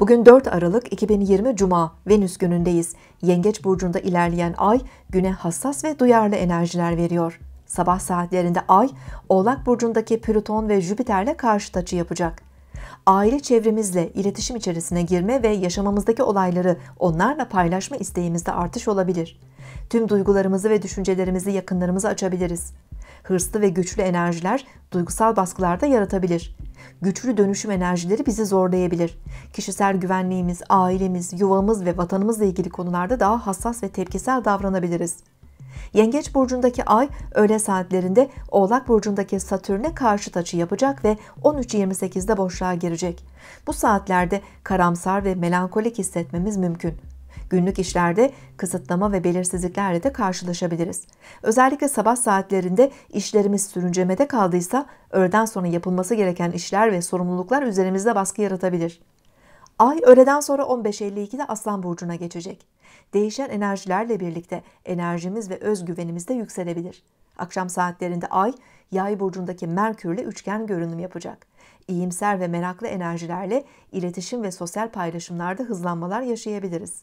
Bugün 4 Aralık 2020 Cuma Venüs günündeyiz. Yengeç burcunda ilerleyen ay güne hassas ve duyarlı enerjiler veriyor. Sabah saatlerinde ay Oğlak burcundaki Plüton ve Jüpiter'le karşı açı yapacak. Aile çevremizle iletişim içerisine girme ve yaşamamızdaki olayları onlarla paylaşma isteğimizde artış olabilir. Tüm duygularımızı ve düşüncelerimizi yakınlarımıza açabiliriz. Hırslı ve güçlü enerjiler duygusal baskılarda yaratabilir güçlü dönüşüm enerjileri bizi zorlayabilir. Kişisel güvenliğimiz, ailemiz, yuvamız ve vatanımızla ilgili konularda daha hassas ve tepkisel davranabiliriz. Yengeç burcundaki ay öğle saatlerinde Oğlak burcundaki Satürn'e karşı açı yapacak ve 13.28'de boşluğa girecek. Bu saatlerde karamsar ve melankolik hissetmemiz mümkün. Günlük işlerde kısıtlama ve belirsizliklerle de karşılaşabiliriz. Özellikle sabah saatlerinde işlerimiz sürüncemede kaldıysa öğleden sonra yapılması gereken işler ve sorumluluklar üzerimizde baskı yaratabilir. Ay öğleden sonra 15.52'de Aslan Burcu'na geçecek. Değişen enerjilerle birlikte enerjimiz ve özgüvenimiz de yükselebilir. Akşam saatlerinde Ay, Yay burcundaki Merkür'le üçgen görünüm yapacak. İyimser ve meraklı enerjilerle iletişim ve sosyal paylaşımlarda hızlanmalar yaşayabiliriz.